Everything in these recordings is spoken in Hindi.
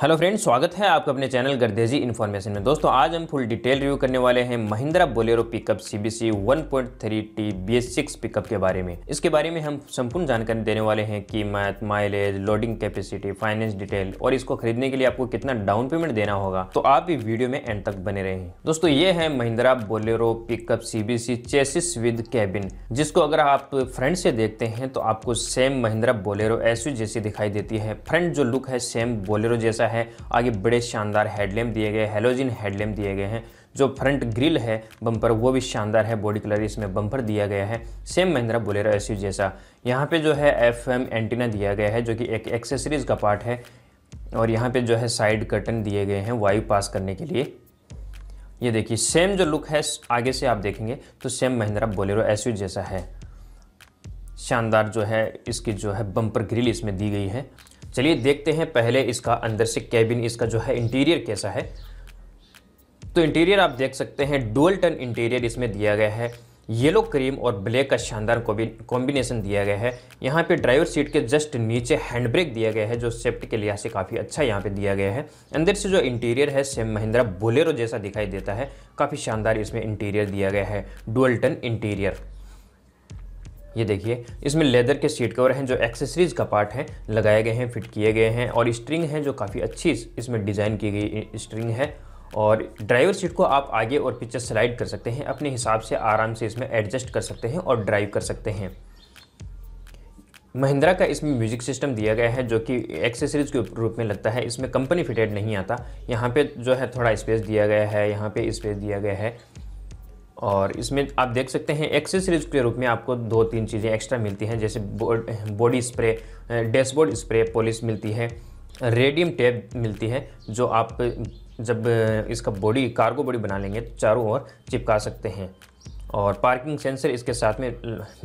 हेलो फ्रेंड्स स्वागत है आपका अपने चैनल गर्देजी इन्फॉर्मेशन में दोस्तों आज हम फुल डिटेल रिव्यू करने वाले हैं Mahindra Bolero pickup CBC 1.3 T BS6 pickup के बारे में इसके बारे में हम संपूर्ण जानकारी देने वाले हैं मैथ mileage loading capacity finance detail और इसको खरीदने के लिए आपको कितना डाउन पेमेंट देना होगा तो आप भी वीडियो में एंड तक बने रहे दोस्तों ये है Mahindra Bolero pickup CBC chassis with cabin जिसको अगर आप फ्रंट से देखते हैं तो आपको सेम महिंद्रा बोलेरो एसयू जैसी दिखाई देती है फ्रंट जो लुक है सेम बोलेरो जैसा आता है आगे बड़े शानदार हेडलैम्प दिए गए हेलोजिन हेडलैम्प दिए गए हैं जो फ्रंट ग्रिल है बम्पर वो भी शानदार है बॉडी कलर इसमें बम्पर दिया गया है सेम महिंद्रा बोलेरो एस जैसा यहाँ पे जो है एफ एम एंटीना दिया गया है जो कि एक एक्सेसरीज का पार्ट है और यहाँ पे जो है साइड कर्टन दिए गए हैं वायु पास करने के लिए ये देखिए सेम जो लुक है आगे से आप देखेंगे तो सेम महिंद्रा बोलेरो एस जैसा है शानदार जो है इसकी जो है बम्पर ग्रिल इसमें दी गई है चलिए देखते हैं पहले इसका अंदर से कैबिन इसका जो है इंटीरियर कैसा है तो इंटीरियर आप देख सकते हैं डुअल टन इंटीरियर इसमें दिया गया है येलो क्रीम और ब्लैक का शानदार कॉम्बिनेशन दिया गया है यहाँ पे ड्राइवर सीट के जस्ट नीचे हैंड ब्रेक दिया गया है जो सेफ्टी के लिहाज से काफ़ी अच्छा यहाँ पे दिया गया है अंदर से जो इंटीरियर है सेम महिंद्रा बोलेरो जैसा दिखाई देता है काफ़ी शानदार इसमें इंटीरियर दिया गया है डुअल टन इंटीरियर ये देखिए इसमें लेदर के सीट कवर हैं जो एक्सेसरीज का पार्ट है लगाए गए हैं फिट किए गए हैं और स्ट्रिंग है जो काफ़ी अच्छी इसमें डिज़ाइन की गई स्ट्रिंग है और ड्राइवर सीट को आप आगे और पीछे स्लाइड कर सकते हैं अपने हिसाब से आराम से इसमें एडजस्ट कर सकते हैं और ड्राइव कर सकते हैं महिंद्रा का इसमें म्यूजिक सिस्टम दिया गया है जो कि एक्सेसरीज के रूप में लगता है इसमें कंपनी फिटेड नहीं आता यहाँ पे जो है थोड़ा स्पेस दिया गया है यहाँ पे स्पेस दिया गया है और इसमें आप देख सकते हैं एक्सेसरीज के रूप में आपको दो तीन चीज़ें एक्स्ट्रा मिलती हैं जैसे body spray dashboard spray polish मिलती है रेडियम टेप मिलती है जो आप जब इसका बॉडी कार्गो बॉडी बना लेंगे तो चारों ओर चिपका सकते हैं और पार्किंग सेंसर इसके साथ में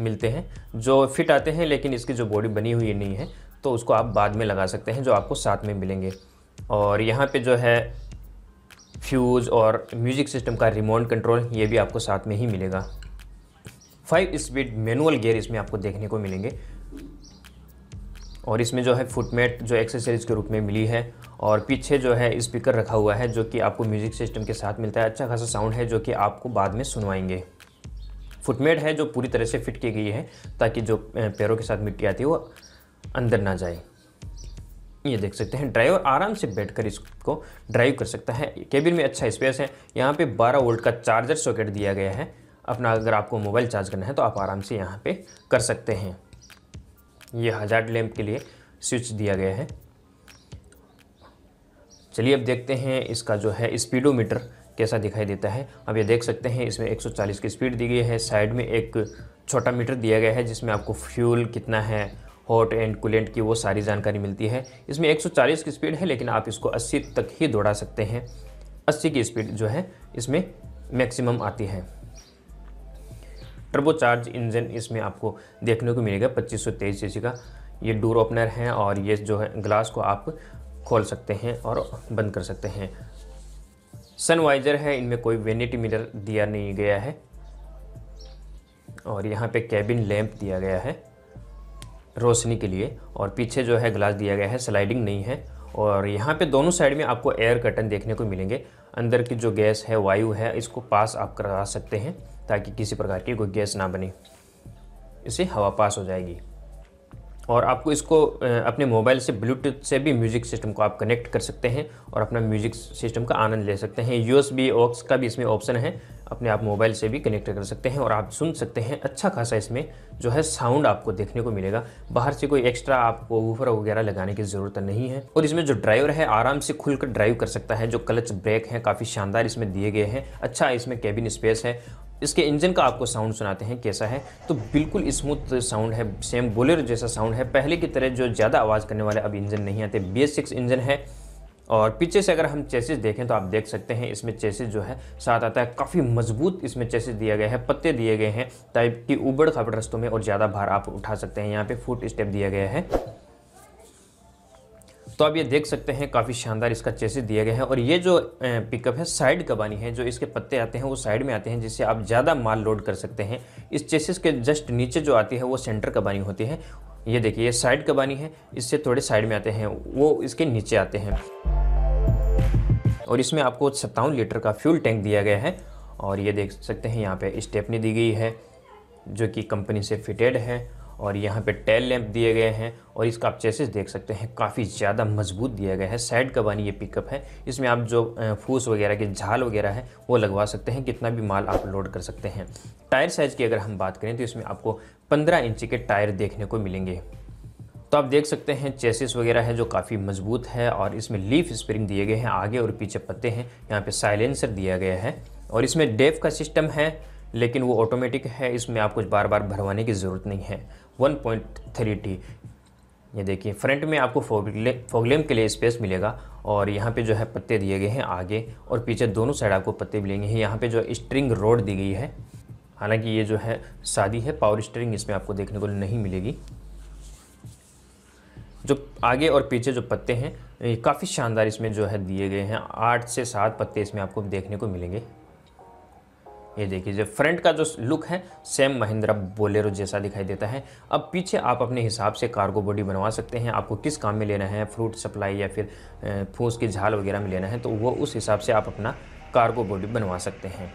मिलते हैं जो फिट आते हैं लेकिन इसकी जो बॉडी बनी हुई नहीं है तो उसको आप बाद में लगा सकते हैं जो आपको साथ में मिलेंगे और यहाँ पे जो है फ्यूज़ और म्यूज़िक सिस्टम का रिमोट कंट्रोल ये भी आपको साथ में ही मिलेगा फाइव स्पीड मैनुअल गेयर इसमें आपको देखने को मिलेंगे और इसमें जो है फुटमेट जो एक्सेसरीज के रूप में मिली है और पीछे जो है स्पीकर रखा हुआ है जो कि आपको म्यूज़िक सिस्टम के साथ मिलता है अच्छा खासा साउंड है जो कि आपको बाद में सुनवाएंगे फुटमेट है जो पूरी तरह से फिट की गई है ताकि जो पैरों के साथ मिट्टी आती है वो अंदर ना जाए ये देख सकते हैं ड्राइवर आराम से बैठकर इसको ड्राइव कर सकता है केबिन में अच्छा स्पेस है यहाँ पे 12 वोल्ट का चार्जर सॉकेट दिया गया है अपना अगर आपको मोबाइल चार्ज करना है तो आप आराम से यहाँ पे कर सकते हैं ये हजार लैम्प के लिए स्विच दिया गया है चलिए अब देखते हैं इसका जो है स्पीडोमीटर कैसा दिखाई देता है अब ये देख सकते हैं इसमें एक की स्पीड दी गई है साइड में एक छोटा मीटर दिया गया है जिसमें आपको फ्यूल कितना है हॉट एंड कूलेंट की वो सारी जानकारी मिलती है इसमें 140 की स्पीड है लेकिन आप इसको 80 तक ही दौड़ा सकते हैं 80 की स्पीड जो है इसमें मैक्सिमम आती है टर्बोचार्ज इंजन इसमें आपको देखने को मिलेगा पच्चीस सौ तेईस का ये डोर ओपनर है और ये जो है ग्लास को आप खोल सकते हैं और बंद कर सकते हैं सनवाइजर है इनमें कोई वेनिटी मिरर दिया नहीं गया है और यहाँ पे कैबिन लैंप दिया गया है रोशनी के लिए और पीछे जो है ग्लास दिया गया है स्लाइडिंग नहीं है और यहाँ पे दोनों साइड में आपको एयर कर्टन देखने को मिलेंगे अंदर की जो गैस है वायु है इसको पास आप करा सकते हैं ताकि किसी प्रकार की कोई गैस ना बने इसे हवा पास हो जाएगी और आपको इसको अपने मोबाइल से ब्लूटूथ से भी म्यूज़िक सिस्टम को आप कनेक्ट कर सकते हैं और अपना म्यूज़िक सिस्टम का आनंद ले सकते हैं यू एस बी ऑक्स का भी इसमें ऑप्शन है अपने आप मोबाइल से भी कनेक्ट कर सकते हैं और आप सुन सकते हैं अच्छा खासा इसमें जो है साउंड आपको देखने को मिलेगा बाहर से कोई एक्स्ट्रा आपको वूफर वगैरह लगाने की ज़रूरत नहीं है और इसमें जो ड्राइवर है आराम से खुलकर ड्राइव कर सकता है जो क्लच ब्रेक हैं काफ़ी शानदार इसमें दिए गए हैं अच्छा इसमें कैबिन स्पेस है इसके इंजन का आपको साउंड सुनाते हैं कैसा है तो बिल्कुल स्मूथ साउंड है सेम बोलेर जैसा साउंड है पहले की तरह जो ज़्यादा आवाज़ करने वाले अब इंजन नहीं आते बी इंजन है और पीछे से अगर हम चेसिस देखें तो आप देख सकते हैं इसमें चेसिस जो है साथ आता है काफ़ी मजबूत इसमें चेसिस दिया गया है पत्ते दिए गए हैं टाइप की उबड़ खाबड़ रस्तों में और ज़्यादा भार आप उठा सकते हैं यहाँ पे फुट स्टेप दिया गया है तो आप ये देख सकते हैं काफ़ी शानदार इसका चेसिस दिया गया है और ये जो पिकअप है साइड कबानी है जो इसके पत्ते आते हैं वो साइड में आते हैं जिससे आप ज़्यादा माल लोड कर सकते हैं इस चेसिस के जस्ट नीचे जो आती है वो सेंटर कबानी होती है ये देखिए ये साइड का बानी है इससे थोड़े साइड में आते हैं वो इसके नीचे आते हैं और इसमें आपको सत्तावन लीटर का फ्यूल टैंक दिया गया है और ये देख सकते हैं यहाँ पे स्टेपनी दी गई है जो कि कंपनी से फिटेड है और यहाँ पे टेल लैंप दिए गए हैं और इसका आप चेसिस देख सकते हैं काफ़ी ज़्यादा मजबूत दिया गया है साइड कबानी ये पिकअप है इसमें आप जो फूस वगैरह के झाल वगैरह है वो लगवा सकते हैं कितना भी माल आप लोड कर सकते हैं टायर साइज़ की अगर हम बात करें तो इसमें आपको पंद्रह इंच के टायर देखने को मिलेंगे तो आप देख सकते हैं चेसिस वगैरह है जो काफ़ी मजबूत है और इसमें लीफ स्प्रिंग दिए गए हैं आगे और पीछे पत्ते हैं यहाँ पे साइलेंसर दिया गया है और इसमें डेफ का सिस्टम है लेकिन वो ऑटोमेटिक है इसमें आपको बार बार भरवाने की ज़रूरत नहीं है वन पॉइंट थ्री टी ये देखिए फ्रंट में आपको फोगले फोगलेम के लिए स्पेस मिलेगा और यहाँ पे जो है पत्ते दिए गए हैं आगे और पीछे दोनों साइड आपको पत्ते मिलेंगे यहाँ पे जो स्ट्रिंग रोड दी गई है हालांकि ये जो है शादी है पावर स्ट्रिंग इसमें आपको देखने को नहीं मिलेगी जो आगे और पीछे जो पत्ते हैं काफ़ी शानदार इसमें जो है दिए गए हैं आठ से सात पत्ते इसमें आपको देखने को मिलेंगे ये देखिए जो फ्रंट का जो लुक है सेम महिंद्रा बोलेरो जैसा दिखाई देता है अब पीछे आप अपने हिसाब से कार्गो बॉडी बनवा सकते हैं आपको किस काम में लेना है फ्रूट सप्लाई या फिर फूस की झाल वगैरह में लेना है तो वो उस हिसाब से आप अपना कार्गो बॉडी बनवा सकते हैं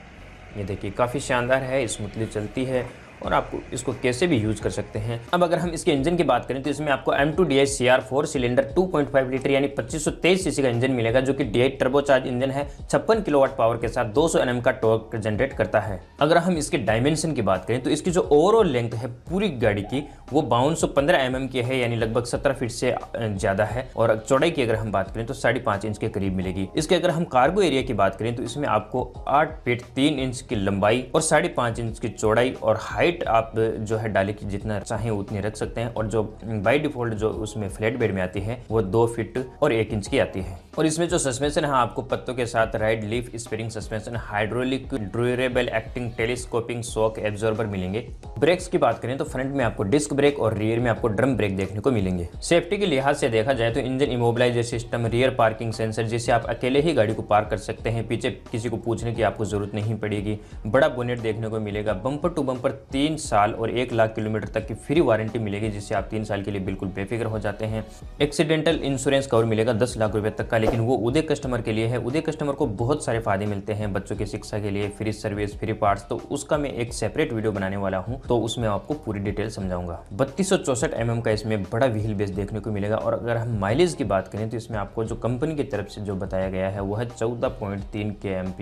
ये देखिए काफ़ी शानदार है स्मूथली चलती है और आपको इसको कैसे भी यूज़ कर सकते हैं अब अगर हम इसके इंजन की बात करें तो इसमें आपको M two D I C R four cylinder two point five litre यानी पच्चीस सौ तेईस सीसी का इंजन मिलेगा जो कि डी आई टर्बोचार्ज इंजन है छप्पन किलोवाट पावर के साथ दो सौ एन एम का टॉर्क जनरेट करता है अगर हम इसके डायमेंशन की बात करें तो इसकी जो ओवरऑल लेंथ है पूरी गाड़ी की वो बावन सौ पंद्रह एम एम की है यानी लगभग सत्रह फीट से ज़्यादा है और चौड़ाई की अगर हम बात करें तो साढ़े पांच इंच के करीब मिलेगी इसके अगर हम कार्गो एरिया की बात करें तो इसमें आपको आठ फीट तीन इंच की लंबाई और साढ़े पांच इंच की चौड़ाई और हाइट हाइट आप जो है डाले की जितना चाहें उतनी रख सकते हैं और जो बाई डिफॉल्ट जो उसमें फ्लैट बेड में आती है वो दो फिट और एक इंच की आती है और इसमें जो सस्पेंशन है आपको पत्तों के साथ ride leaf spring suspension hydraulic durable acting telescopic shock absorber मिलेंगे ब्रेक्स की बात करें तो फ्रंट में आपको डिस्क ब्रेक और रियर में आपको ड्रम ब्रेक देखने को मिलेंगे सेफ्टी के लिहाज से देखा जाए तो engine immobiliser system rear parking sensor जिससे आप अकेले ही गाड़ी को पार्क कर सकते हैं पीछे किसी को पूछने की आपको जरूरत नहीं पड़ेगी बड़ा बोनेट देखने को मिलेगा बंपर टू बंपर तीन साल और एक लाख किलोमीटर तक की फ्री वारंटी मिलेगी जिससे आप तीन साल के लिए बिल्कुल बेफिक्र हो जाते हैं एक्सीडेंटल इंश्योरेंस कवर मिलेगा दस लाख रुपए तक का लेकिन वो उदय कस्टमर के लिए है उदय कस्टमर को बहुत सारे फ़ायदे मिलते हैं बच्चों की शिक्षा के लिए फ्री सर्विस फ्री पार्ट्स तो उसका मैं एक सेपरेट वीडियो बनाने वाला हूँ तो उसमें आपको पूरी डिटेल समझाऊंगा बत्तीस सौ एम mm का इसमें बड़ा व्हील बेस देखने को मिलेगा और अगर हम माइलेज की बात करें तो इसमें आपको जो कंपनी की तरफ से जो बताया गया है वह चौदह पॉइंट तीन के एम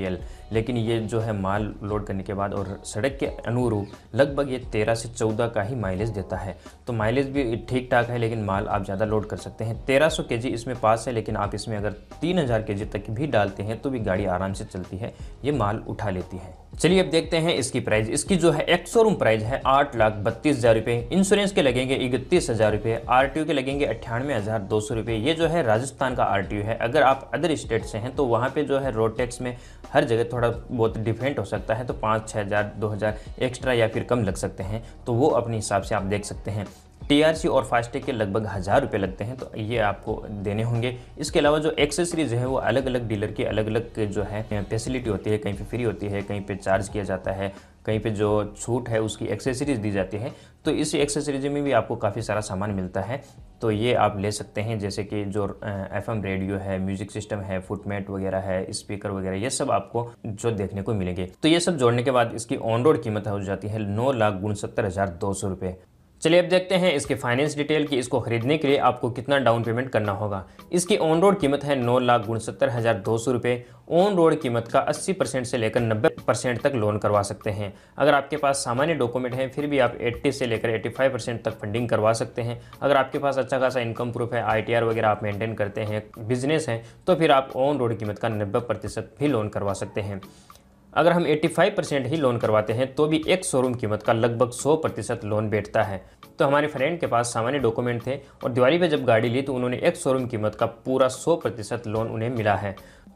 लेकिन ये जो है माल लोड करने के बाद और सड़क के अनुरूप लगभग ये तेरह से चौदह का ही माइलेज देता है तो माइलेज भी ठीक ठाक है लेकिन माल आप ज़्यादा लोड कर सकते हैं तेरह सौ के इसमें पास है लेकिन आप इसमें अगर तीन हज़ार के तक भी डालते हैं तो भी गाड़ी आराम से चलती है ये माल उठा लेती है चलिए अब देखते हैं इसकी प्राइस इसकी जो है एक्स शोरूम प्राइस है आठ लाख बत्तीस हज़ार रुपये इंश्योरेंस के लगेंगे इकतीस हज़ार रुपये आर के लगेंगे अट्ठानवे हज़ार दो सौ रुपये ये जो है राजस्थान का आर है अगर आप अदर स्टेट से हैं तो वहाँ पे जो है रोड टैक्स में हर जगह थोड़ा बहुत डिफरेंट हो सकता है तो पाँच छः हज़ार दो हज़ार एक्स्ट्रा या फिर कम लग सकते हैं तो वो अपने हिसाब से आप देख सकते हैं टीआरसी और फास्टैग के लगभग हज़ार रुपये लगते हैं तो ये आपको देने होंगे इसके अलावा जो एक्सेसरीज है वो अलग अलग डीलर की अलग अलग जो है फैसिलिटी होती है कहीं पे फ्री होती है कहीं पे चार्ज किया जाता है कहीं पे जो छूट है उसकी एक्सेसरीज दी जाती है तो इस एक्सेसरीज में भी आपको काफ़ी सारा सामान मिलता है तो ये आप ले सकते हैं जैसे कि जो एफ रेडियो है म्यूजिक सिस्टम है फुटमेट वगैरह है स्पीकर वगैरह ये सब आपको जो देखने को मिलेंगे तो ये सब जोड़ने के बाद इसकी ऑन रोड कीमत हो जाती है नौ लाख उनसत्तर हज़ार दो सौ रुपये चलिए अब देखते हैं इसके फाइनेंस डिटेल कि इसको खरीदने के लिए आपको कितना डाउन पेमेंट करना होगा इसकी ऑन रोड कीमत है नौ लाख उनसत्तर हज़ार दो सौ रुपये ऑन रोड कीमत का 80 परसेंट से लेकर 90 परसेंट तक लोन करवा सकते हैं अगर आपके पास सामान्य डॉक्यूमेंट हैं फिर भी आप 80 से लेकर 85 परसेंट तक फंडिंग करवा सकते हैं अगर आपके पास अच्छा खासा इनकम प्रूफ है आई वगैरह आप मेंटेन करते हैं बिजनेस हैं तो फिर आप ऑन रोड कीमत का नब्बे प्रतिशत भी लोन करवा सकते हैं अगर हम 85 परसेंट ही लोन करवाते हैं तो भी एक शोरूम कीमत का लगभग 100 प्रतिशत लोन बैठता है तो हमारे फ्रेंड के पास सामान्य डॉक्यूमेंट थे और दिवाली पे जब गाड़ी ली तो उन्होंने एक शोरूम कीमत का पूरा 100 प्रतिशत लोन उन्हें मिला है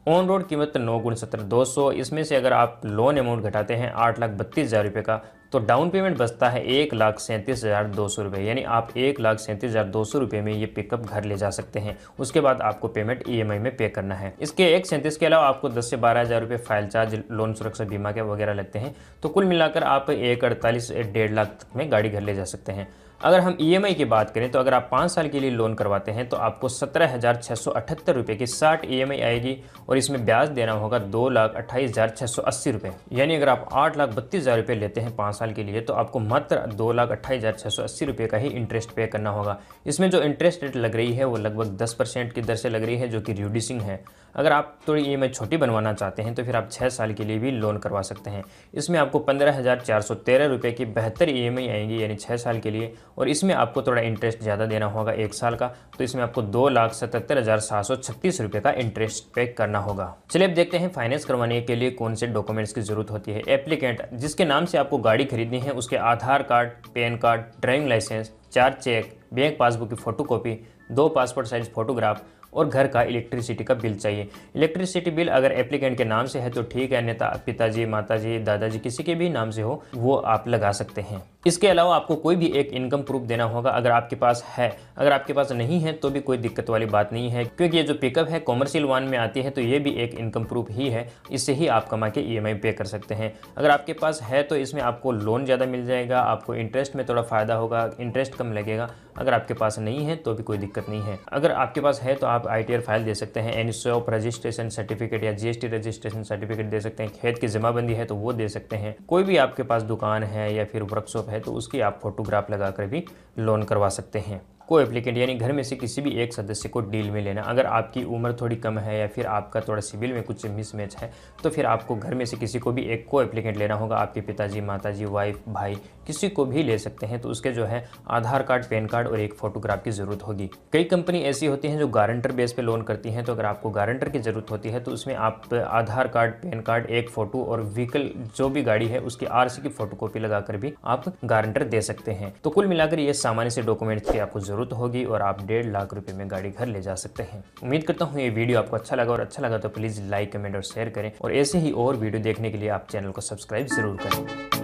ऑन रोड कीमत नौ गुण सत्तर दो सौ इसमें से अगर आप लोन अमाउंट घटाते हैं आठ लाख बत्तीस हज़ार रुपये का तो डाउन पेमेंट बचता है एक लाख सैंतीस हज़ार दो सौ रुपये यानी आप एक लाख सैंतीस हज़ार दो सौ रुपये में ये पिकअप घर ले जा सकते हैं उसके बाद आपको पेमेंट ई e में पे करना है इसके एक सैंतीस के अलावा आपको दस से बारह हज़ार रुपये फाइल चार्ज लोन सुरक्षा बीमा के वगैरह लगते हैं तो कुल मिलाकर आप एक अड़तालीस डेढ़ लाख में गाड़ी घर ले जा सकते हैं अगर हम ई e की बात करें तो अगर आप पाँच साल के लिए लोन करवाते हैं तो आपको सत्रह हज़ार छः सौ अठहत्तर रुपये की साठ ई e आएगी और इसमें ब्याज देना होगा दो लाख अट्ठाईस हज़ार छः सौ अस्सी रुपये यानी अगर आप आठ लाख बत्तीस हज़ार रुपये लेते हैं पाँच साल के लिए तो आपको मात्र दो लाख अट्ठाईस हज़ार छः सौ अस्सी रुपये का ही इंटरेस्ट पे करना होगा इसमें जो इंटरेस्ट रेट लग रही है वो लगभग दस परसेंट की दर से लग रही है जो कि रिड्यूसिंग है अगर आप थोड़ी ई e छोटी बनवाना चाहते हैं तो फिर आप छः साल के लिए भी लोन करवा सकते हैं इसमें आपको पंद्रह हज़ार चार सौ तेरह रुपये की बेहतर ई आएंगी यानी छः साल के लिए और इसमें आपको थोड़ा इंटरेस्ट ज़्यादा देना होगा एक साल का तो इसमें आपको दो लाख सतहत्तर हज़ार सात सौ छत्तीस रुपये का इंटरेस्ट पे करना होगा चलिए अब देखते हैं फाइनेंस करवाने के लिए कौन से डॉक्यूमेंट्स की ज़रूरत होती है एप्लीकेंट जिसके नाम से आपको गाड़ी खरीदनी है उसके Aadhaar card PAN card driving licence चार चेक बैंक पासबुक की कॉपी दो पासपोर्ट साइज़ फोटोग्राफ और घर का इलेक्ट्रिसिटी का बिल चाहिए इलेक्ट्रिसिटी बिल अगर एप्लीकेंट के नाम से है तो ठीक है अन्यथा पिताजी माताजी दादाजी किसी के भी नाम से हो वो आप लगा सकते हैं इसके अलावा आपको कोई भी एक इनकम प्रूफ देना होगा अगर आपके पास है अगर आपके पास नहीं है तो भी कोई दिक्कत वाली बात नहीं है क्योंकि ये जो पिकअप है कॉमर्शियल वन में आती है तो ये भी एक इनकम प्रूफ ही है इससे ही आप कमा के ई e पे कर सकते हैं अगर आपके पास है तो इसमें आपको लोन ज़्यादा मिल जाएगा आपको इंटरेस्ट में थोड़ा फ़ायदा होगा इंटरेस्ट कम लगेगा अगर आपके पास नहीं है तो भी कोई दिक्कत नहीं है अगर आपके पास है तो आप आई फाइल दे सकते हैं एन रजिस्ट्रेशन सर्टिफिकेट या जीएसटी रजिस्ट्रेशन सर्टिफिकेट दे सकते हैं खेत की जमाबंदी है तो वो दे सकते हैं कोई भी आपके पास दुकान है या फिर वर्कशॉप है है तो उसकी आप फोटोग्राफ लगा भी लोन करवा सकते हैं को एप्लीकेंट यानी घर में से किसी भी एक सदस्य को डील में लेना अगर आपकी उम्र थोड़ी कम है या फिर आपका थोड़ा सिविल में कुछ मिसमैच है तो फिर आपको घर में से किसी को भी एक को एप्लीकेंट लेना होगा आपके पिताजी माताजी वाइफ भाई किसी को भी ले सकते हैं तो उसके जो है आधार कार्ड पैन कार्ड और एक फोटोग्राफ की ज़रूरत होगी कई कंपनी ऐसी होती हैं जो गारंटर बेस पे लोन करती हैं तो अगर आपको गारंटर की ज़रूरत होती है तो उसमें आप आधार कार्ड पैन कार्ड एक फ़ोटो और व्हीकल जो भी गाड़ी है उसकी आर की फ़ोटो लगाकर भी आप गारंटर दे सकते हैं तो कुल मिलाकर ये सामान्य से डॉक्यूमेंट्स की आपको जरूरत ज़रूरत होगी और आप डेढ़ लाख रुपए में गाड़ी घर ले जा सकते हैं उम्मीद करता हूँ ये वीडियो आपको अच्छा लगा और अच्छा लगा तो प्लीज़ लाइक कमेंट और शेयर करें और ऐसे ही और वीडियो देखने के लिए आप चैनल को सब्सक्राइब ज़रूर करें